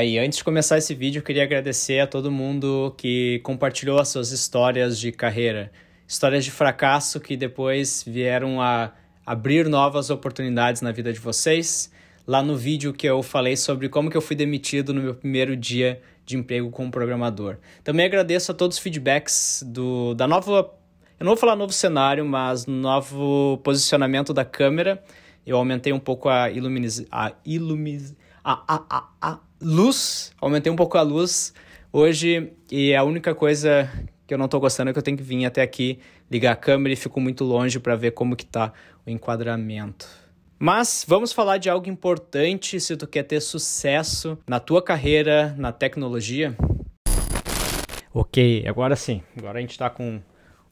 Aí, antes de começar esse vídeo, eu queria agradecer a todo mundo que compartilhou as suas histórias de carreira. Histórias de fracasso que depois vieram a abrir novas oportunidades na vida de vocês. Lá no vídeo que eu falei sobre como que eu fui demitido no meu primeiro dia de emprego como programador. Também agradeço a todos os feedbacks do, da nova. Eu não vou falar novo cenário, mas novo posicionamento da câmera. Eu aumentei um pouco a iluminiz... a iluminiz... a, a, a, a luz, aumentei um pouco a luz hoje e a única coisa que eu não estou gostando é que eu tenho que vir até aqui, ligar a câmera e fico muito longe para ver como que tá o enquadramento. Mas vamos falar de algo importante se tu quer ter sucesso na tua carreira na tecnologia. Ok, agora sim. Agora a gente está com o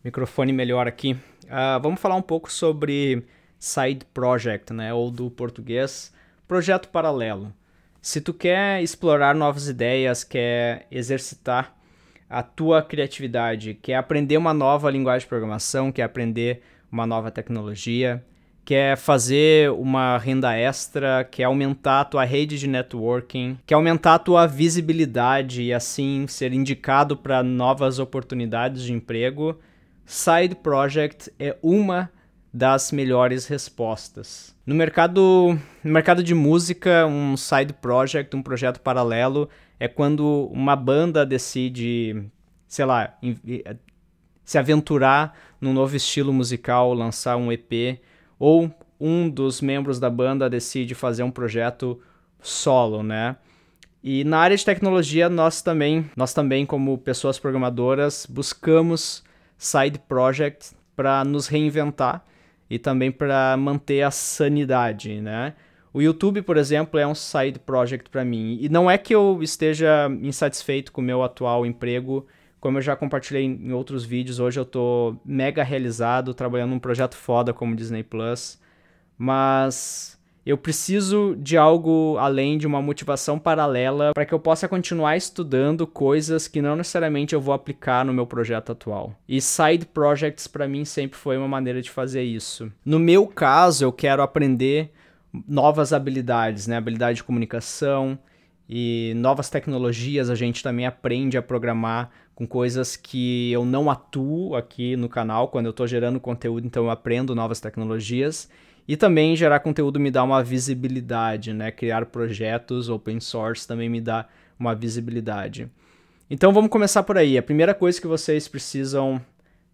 microfone melhor aqui. Uh, vamos falar um pouco sobre side project, né? Ou do português, projeto paralelo. Se tu quer explorar novas ideias, quer exercitar a tua criatividade, quer aprender uma nova linguagem de programação, quer aprender uma nova tecnologia, quer fazer uma renda extra, quer aumentar a tua rede de networking, quer aumentar a tua visibilidade e assim ser indicado para novas oportunidades de emprego, Side Project é uma das melhores respostas. No mercado, no mercado de música, um side project, um projeto paralelo, é quando uma banda decide, sei lá, eh, se aventurar num novo estilo musical, lançar um EP, ou um dos membros da banda decide fazer um projeto solo, né? E na área de tecnologia, nós também, nós também como pessoas programadoras, buscamos side projects para nos reinventar e também para manter a sanidade, né? O YouTube, por exemplo, é um side project para mim. E não é que eu esteja insatisfeito com o meu atual emprego, como eu já compartilhei em outros vídeos, hoje eu tô mega realizado, trabalhando num projeto foda como Disney Plus, mas eu preciso de algo além de uma motivação paralela para que eu possa continuar estudando coisas que não necessariamente eu vou aplicar no meu projeto atual. E side projects para mim sempre foi uma maneira de fazer isso. No meu caso, eu quero aprender novas habilidades, né? Habilidade de comunicação e novas tecnologias. A gente também aprende a programar com coisas que eu não atuo aqui no canal quando eu estou gerando conteúdo, então eu aprendo novas tecnologias. E também gerar conteúdo me dá uma visibilidade, né? Criar projetos open source também me dá uma visibilidade. Então vamos começar por aí. A primeira coisa que vocês precisam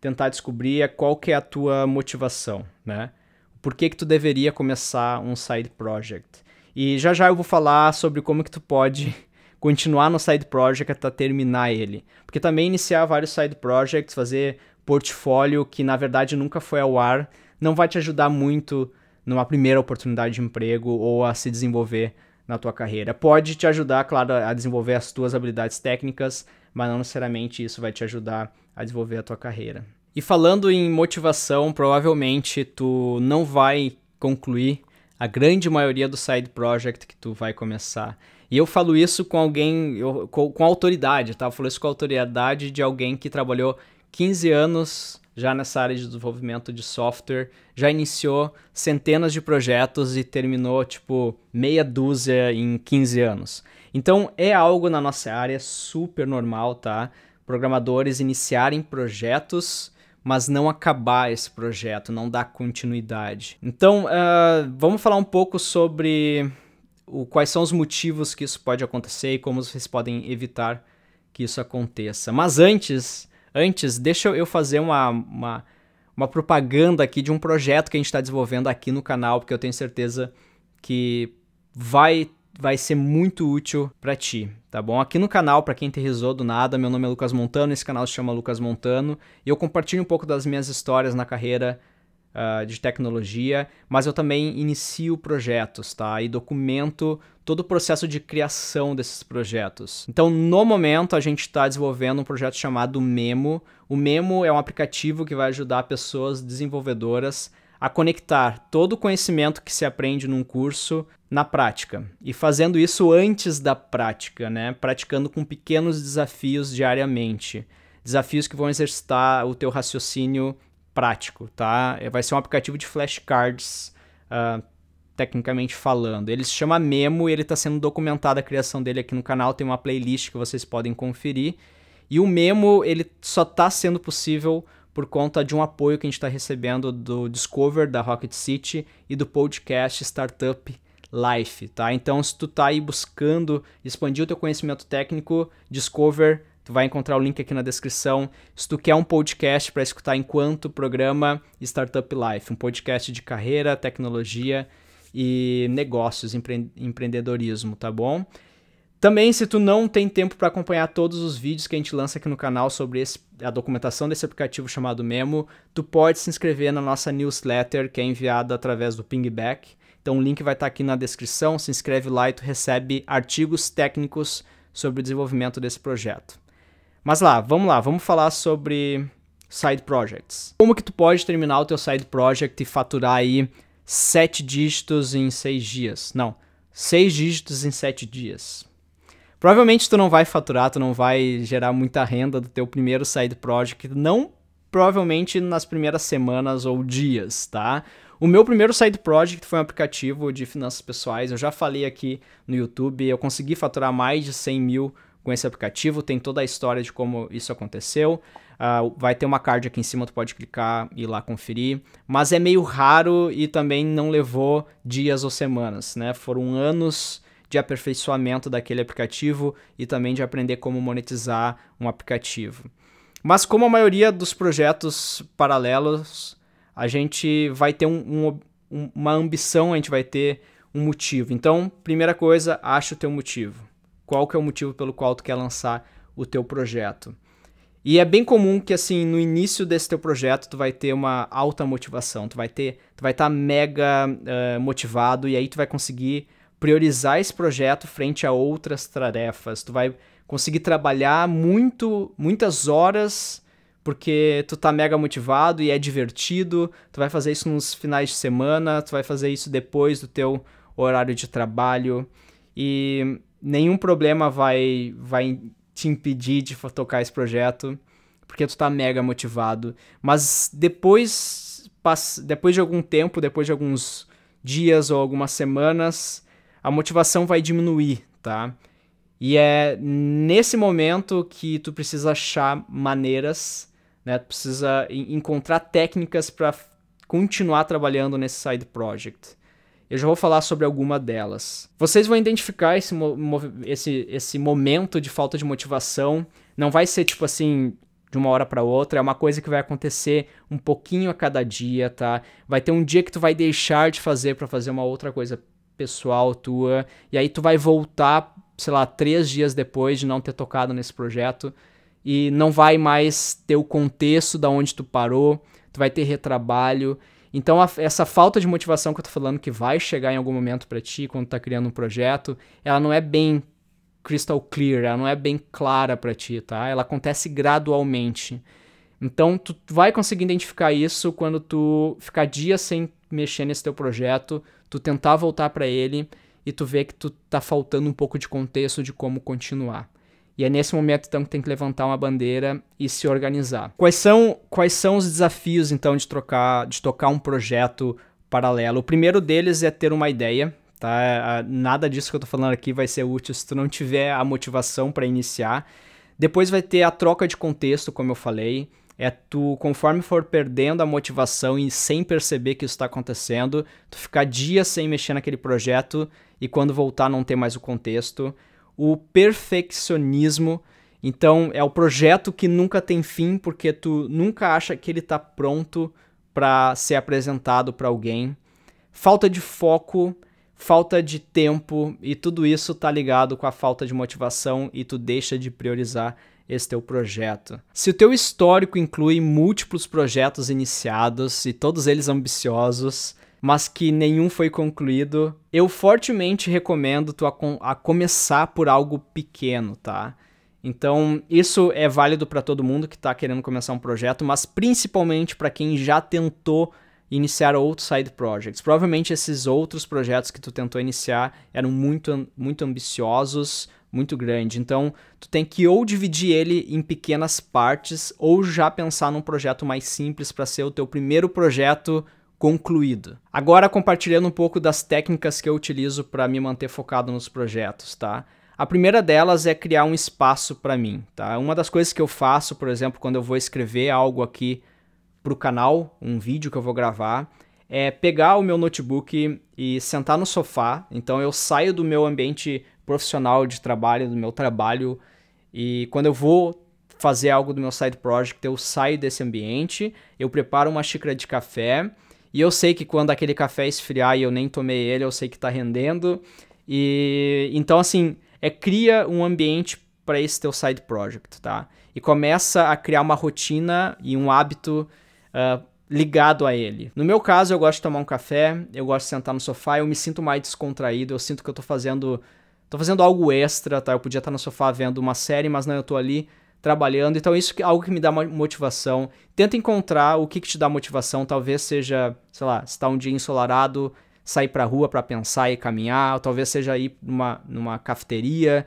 tentar descobrir é qual que é a tua motivação, né? Por que que tu deveria começar um side project? E já já eu vou falar sobre como que tu pode continuar no side project até terminar ele. Porque também iniciar vários side projects, fazer portfólio que na verdade nunca foi ao ar, não vai te ajudar muito numa primeira oportunidade de emprego ou a se desenvolver na tua carreira. Pode te ajudar, claro, a desenvolver as tuas habilidades técnicas, mas não necessariamente isso vai te ajudar a desenvolver a tua carreira. E falando em motivação, provavelmente tu não vai concluir a grande maioria do side project que tu vai começar. E eu falo isso com alguém, eu, com, com autoridade, tá? Eu falo isso com a autoridade de alguém que trabalhou 15 anos já nessa área de desenvolvimento de software, já iniciou centenas de projetos e terminou, tipo, meia dúzia em 15 anos. Então, é algo na nossa área super normal, tá? Programadores iniciarem projetos, mas não acabar esse projeto, não dar continuidade. Então, uh, vamos falar um pouco sobre o, quais são os motivos que isso pode acontecer e como vocês podem evitar que isso aconteça. Mas antes Antes, deixa eu fazer uma, uma, uma propaganda aqui de um projeto que a gente está desenvolvendo aqui no canal, porque eu tenho certeza que vai vai ser muito útil para ti, tá bom? Aqui no canal, para quem risou do nada, meu nome é Lucas Montano, esse canal se chama Lucas Montano, e eu compartilho um pouco das minhas histórias na carreira uh, de tecnologia, mas eu também inicio projetos, tá? E documento todo o processo de criação desses projetos. Então, no momento, a gente está desenvolvendo um projeto chamado Memo. O Memo é um aplicativo que vai ajudar pessoas desenvolvedoras a conectar todo o conhecimento que se aprende num curso na prática. E fazendo isso antes da prática, né? Praticando com pequenos desafios diariamente. Desafios que vão exercitar o teu raciocínio prático, tá? É, vai ser um aplicativo de flashcards, uh, tecnicamente falando. Ele se chama Memo e ele está sendo documentado a criação dele aqui no canal. Tem uma playlist que vocês podem conferir. E o Memo, ele só está sendo possível por conta de um apoio que a gente está recebendo do Discover, da Rocket City e do podcast Startup Life, tá? Então, se tu tá aí buscando expandir o teu conhecimento técnico, Discover Tu vai encontrar o link aqui na descrição. Se tu quer um podcast para escutar enquanto programa Startup Life, um podcast de carreira, tecnologia e negócios, empre empreendedorismo, tá bom? Também, se tu não tem tempo para acompanhar todos os vídeos que a gente lança aqui no canal sobre esse, a documentação desse aplicativo chamado Memo, tu pode se inscrever na nossa newsletter que é enviada através do Pingback. Então o link vai estar tá aqui na descrição, se inscreve lá e tu recebe artigos técnicos sobre o desenvolvimento desse projeto. Mas lá, vamos lá, vamos falar sobre side projects. Como que tu pode terminar o teu side project e faturar aí sete dígitos em seis dias? Não, seis dígitos em sete dias. Provavelmente tu não vai faturar, tu não vai gerar muita renda do teu primeiro side project, não provavelmente nas primeiras semanas ou dias, tá? O meu primeiro side project foi um aplicativo de finanças pessoais, eu já falei aqui no YouTube, eu consegui faturar mais de 100 mil com esse aplicativo, tem toda a história de como isso aconteceu. Uh, vai ter uma card aqui em cima, tu pode clicar e ir lá conferir. Mas é meio raro e também não levou dias ou semanas, né? Foram anos de aperfeiçoamento daquele aplicativo e também de aprender como monetizar um aplicativo. Mas como a maioria dos projetos paralelos, a gente vai ter um, um, uma ambição, a gente vai ter um motivo. Então, primeira coisa, acha o teu motivo qual que é o motivo pelo qual tu quer lançar o teu projeto. E é bem comum que assim, no início desse teu projeto, tu vai ter uma alta motivação, tu vai ter, tu vai estar tá mega uh, motivado e aí tu vai conseguir priorizar esse projeto frente a outras tarefas. Tu vai conseguir trabalhar muito, muitas horas porque tu tá mega motivado e é divertido. Tu vai fazer isso nos finais de semana, tu vai fazer isso depois do teu horário de trabalho e nenhum problema vai, vai te impedir de tocar esse projeto, porque tu tá mega motivado. Mas depois, depois de algum tempo, depois de alguns dias ou algumas semanas, a motivação vai diminuir, tá? E é nesse momento que tu precisa achar maneiras, né? Tu precisa encontrar técnicas para continuar trabalhando nesse side project. Eu já vou falar sobre alguma delas. Vocês vão identificar esse, esse, esse momento de falta de motivação. Não vai ser tipo assim, de uma hora para outra, é uma coisa que vai acontecer um pouquinho a cada dia, tá? Vai ter um dia que tu vai deixar de fazer para fazer uma outra coisa pessoal tua, e aí tu vai voltar, sei lá, três dias depois de não ter tocado nesse projeto, e não vai mais ter o contexto da onde tu parou, tu vai ter retrabalho, então, a, essa falta de motivação que eu tô falando que vai chegar em algum momento para ti quando tá criando um projeto, ela não é bem crystal clear, ela não é bem clara para ti, tá? Ela acontece gradualmente. Então, tu vai conseguir identificar isso quando tu ficar dias sem mexer nesse teu projeto, tu tentar voltar para ele e tu ver que tu tá faltando um pouco de contexto de como continuar. E é nesse momento então que tem que levantar uma bandeira e se organizar. Quais são, quais são os desafios então de trocar, de tocar um projeto paralelo? O primeiro deles é ter uma ideia, tá? Ah, nada disso que eu tô falando aqui vai ser útil se tu não tiver a motivação para iniciar. Depois vai ter a troca de contexto, como eu falei. É tu, conforme for perdendo a motivação e sem perceber que isso está acontecendo, tu ficar dias sem mexer naquele projeto e quando voltar não ter mais o contexto o perfeccionismo. Então, é o projeto que nunca tem fim, porque tu nunca acha que ele está pronto para ser apresentado para alguém. Falta de foco, falta de tempo e tudo isso tá ligado com a falta de motivação e tu deixa de priorizar esse teu projeto. Se o teu histórico inclui múltiplos projetos iniciados e todos eles ambiciosos, mas que nenhum foi concluído. Eu fortemente recomendo tu a, a começar por algo pequeno, tá? Então, isso é válido para todo mundo que está querendo começar um projeto, mas principalmente para quem já tentou iniciar outros side projects. Provavelmente esses outros projetos que tu tentou iniciar eram muito, muito ambiciosos, muito grande. Então, tu tem que ou dividir ele em pequenas partes ou já pensar num projeto mais simples para ser o teu primeiro projeto concluído. Agora compartilhando um pouco das técnicas que eu utilizo para me manter focado nos projetos, tá? A primeira delas é criar um espaço para mim, tá? Uma das coisas que eu faço, por exemplo, quando eu vou escrever algo aqui para o canal, um vídeo que eu vou gravar, é pegar o meu notebook e sentar no sofá. Então eu saio do meu ambiente profissional de trabalho, do meu trabalho, e quando eu vou fazer algo do meu side project, eu saio desse ambiente, eu preparo uma xícara de café e eu sei que quando aquele café esfriar e eu nem tomei ele, eu sei que tá rendendo. E então assim, é cria um ambiente para esse teu side project, tá? E começa a criar uma rotina e um hábito uh, ligado a ele. No meu caso, eu gosto de tomar um café, eu gosto de sentar no sofá, eu me sinto mais descontraído, eu sinto que eu tô fazendo tô fazendo algo extra, tá? Eu podia estar no sofá vendo uma série, mas não, eu tô ali trabalhando. Então, isso é algo que me dá motivação. Tenta encontrar o que, que te dá motivação. Talvez seja, sei lá, se tá um dia ensolarado, sair para a rua para pensar e caminhar. Ou talvez seja ir numa, numa cafeteria.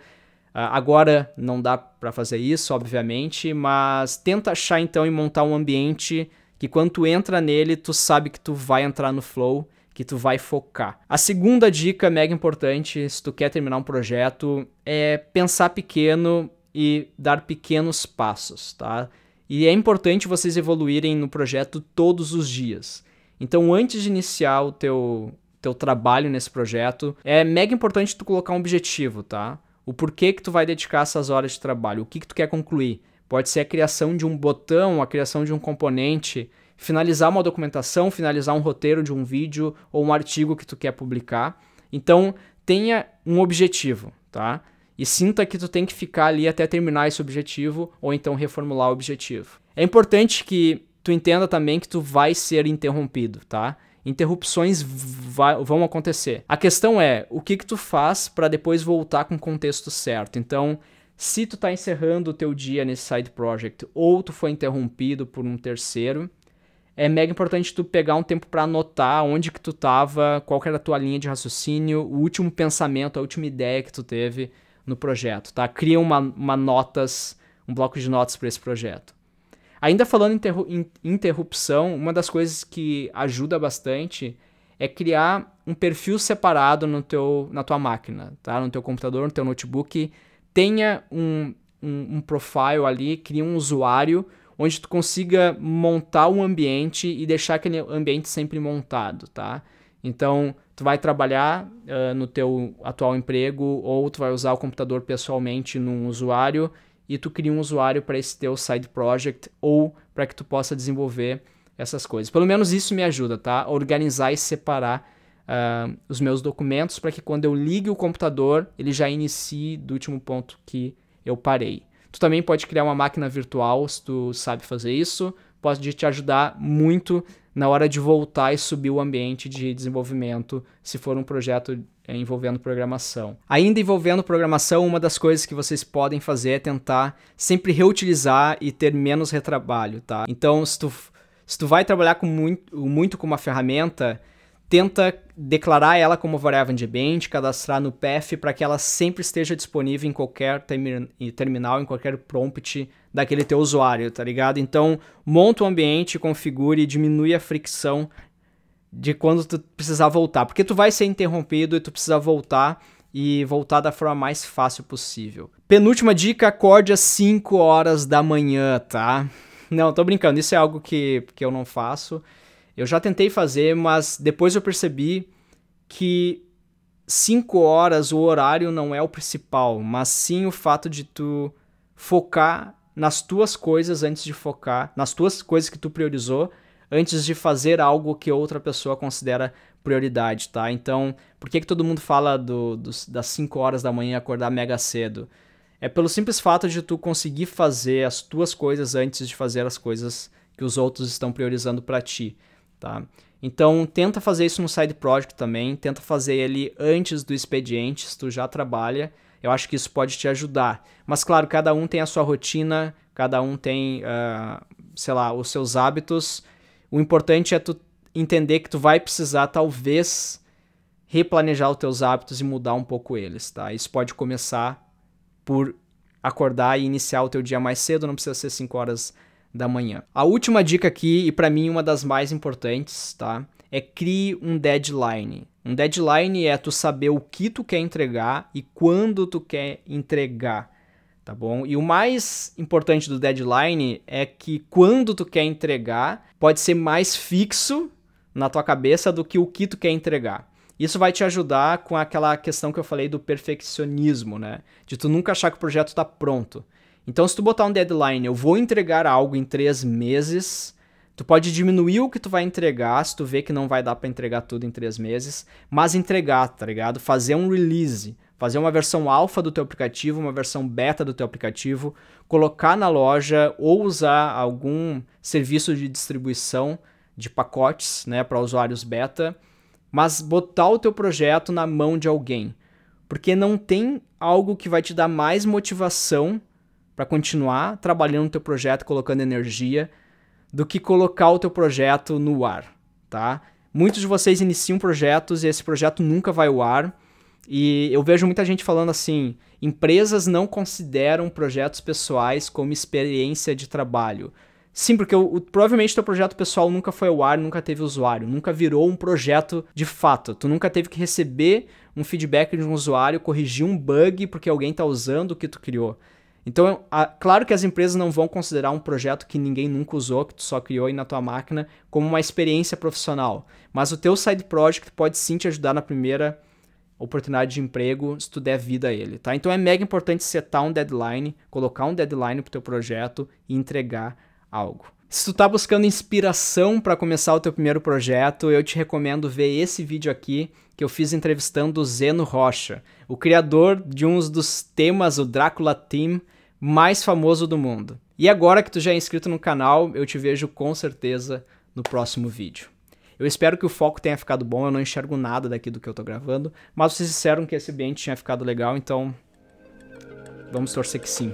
Uh, agora não dá para fazer isso, obviamente, mas tenta achar então e montar um ambiente que quando tu entra nele, tu sabe que tu vai entrar no flow, que tu vai focar. A segunda dica mega importante, se tu quer terminar um projeto, é pensar pequeno, e dar pequenos passos, tá? E é importante vocês evoluírem no projeto todos os dias. Então, antes de iniciar o teu, teu trabalho nesse projeto, é mega importante tu colocar um objetivo, tá? O porquê que tu vai dedicar essas horas de trabalho, o que, que tu quer concluir. Pode ser a criação de um botão, a criação de um componente, finalizar uma documentação, finalizar um roteiro de um vídeo ou um artigo que tu quer publicar. Então, tenha um objetivo, tá? e sinta que tu tem que ficar ali até terminar esse objetivo ou então reformular o objetivo. É importante que tu entenda também que tu vai ser interrompido, tá? Interrupções vão acontecer. A questão é o que que tu faz para depois voltar com o contexto certo. Então, se tu está encerrando o teu dia nesse side project ou tu foi interrompido por um terceiro, é mega importante tu pegar um tempo para anotar onde que tu estava, qual que era a tua linha de raciocínio, o último pensamento, a última ideia que tu teve no projeto, tá? Cria uma, uma notas, um bloco de notas para esse projeto. Ainda falando em interru interrupção, uma das coisas que ajuda bastante é criar um perfil separado no teu, na tua máquina, tá? No teu computador, no teu notebook, tenha um, um, um profile ali, cria um usuário onde tu consiga montar o um ambiente e deixar aquele ambiente sempre montado, tá? Então, tu vai trabalhar uh, no teu atual emprego ou tu vai usar o computador pessoalmente num usuário e tu cria um usuário para esse teu side project ou para que tu possa desenvolver essas coisas. Pelo menos isso me ajuda, tá? Organizar e separar uh, os meus documentos para que quando eu ligue o computador, ele já inicie do último ponto que eu parei. Tu também pode criar uma máquina virtual se tu sabe fazer isso pode te ajudar muito na hora de voltar e subir o ambiente de desenvolvimento, se for um projeto é, envolvendo programação. Ainda envolvendo programação, uma das coisas que vocês podem fazer é tentar sempre reutilizar e ter menos retrabalho, tá? Então, se tu, se tu vai trabalhar com muito, muito com uma ferramenta, tenta declarar ela como variável ambiente, cadastrar no path para que ela sempre esteja disponível em qualquer terminal, em qualquer prompt daquele teu usuário, tá ligado? Então, monta o ambiente, configure, e diminui a fricção de quando tu precisar voltar, porque tu vai ser interrompido e tu precisa voltar e voltar da forma mais fácil possível. Penúltima dica, acorde às 5 horas da manhã, tá? Não, tô brincando, isso é algo que, que eu não faço. Eu já tentei fazer, mas depois eu percebi que 5 horas o horário não é o principal, mas sim o fato de tu focar nas tuas coisas antes de focar, nas tuas coisas que tu priorizou, antes de fazer algo que outra pessoa considera prioridade, tá? Então, por que, que todo mundo fala do, do das 5 horas da manhã acordar mega cedo? É pelo simples fato de tu conseguir fazer as tuas coisas antes de fazer as coisas que os outros estão priorizando para ti, tá? Então, tenta fazer isso no side project também, tenta fazer ele antes do expediente, se tu já trabalha, eu acho que isso pode te ajudar. Mas, claro, cada um tem a sua rotina, cada um tem, uh, sei lá, os seus hábitos. O importante é tu entender que tu vai precisar, talvez, replanejar os teus hábitos e mudar um pouco eles, tá? Isso pode começar por acordar e iniciar o teu dia mais cedo, não precisa ser 5 horas da manhã. A última dica aqui, e para mim uma das mais importantes, tá? é crie um deadline. Um deadline é tu saber o que tu quer entregar e quando tu quer entregar, tá bom? E o mais importante do deadline é que quando tu quer entregar pode ser mais fixo na tua cabeça do que o que tu quer entregar. Isso vai te ajudar com aquela questão que eu falei do perfeccionismo, né? De tu nunca achar que o projeto está pronto. Então, se tu botar um deadline, eu vou entregar algo em três meses, Tu pode diminuir o que tu vai entregar, se tu vê que não vai dar para entregar tudo em três meses, mas entregar, tá ligado? Fazer um release, fazer uma versão alfa do teu aplicativo, uma versão beta do teu aplicativo, colocar na loja ou usar algum serviço de distribuição de pacotes, né, para usuários beta, mas botar o teu projeto na mão de alguém, porque não tem algo que vai te dar mais motivação para continuar trabalhando no teu projeto, colocando energia do que colocar o teu projeto no ar, tá? Muitos de vocês iniciam projetos e esse projeto nunca vai ao ar. E eu vejo muita gente falando assim: empresas não consideram projetos pessoais como experiência de trabalho. Sim, porque o, o, provavelmente teu projeto pessoal nunca foi ao ar, nunca teve usuário, nunca virou um projeto de fato. Tu nunca teve que receber um feedback de um usuário, corrigir um bug porque alguém está usando o que tu criou. Então, a, claro que as empresas não vão considerar um projeto que ninguém nunca usou, que tu só criou aí na tua máquina, como uma experiência profissional. Mas o teu side project pode sim te ajudar na primeira oportunidade de emprego se tu der vida a ele, tá? Então é mega importante setar um deadline, colocar um deadline pro teu projeto e entregar algo. Se tu tá buscando inspiração para começar o teu primeiro projeto, eu te recomendo ver esse vídeo aqui que eu fiz entrevistando o Zeno Rocha, o criador de um dos temas, o Drácula Team, mais famoso do mundo. E agora que tu já é inscrito no canal, eu te vejo com certeza no próximo vídeo. Eu espero que o foco tenha ficado bom, eu não enxergo nada daqui do que eu tô gravando, mas vocês disseram que esse ambiente tinha ficado legal, então vamos torcer que sim.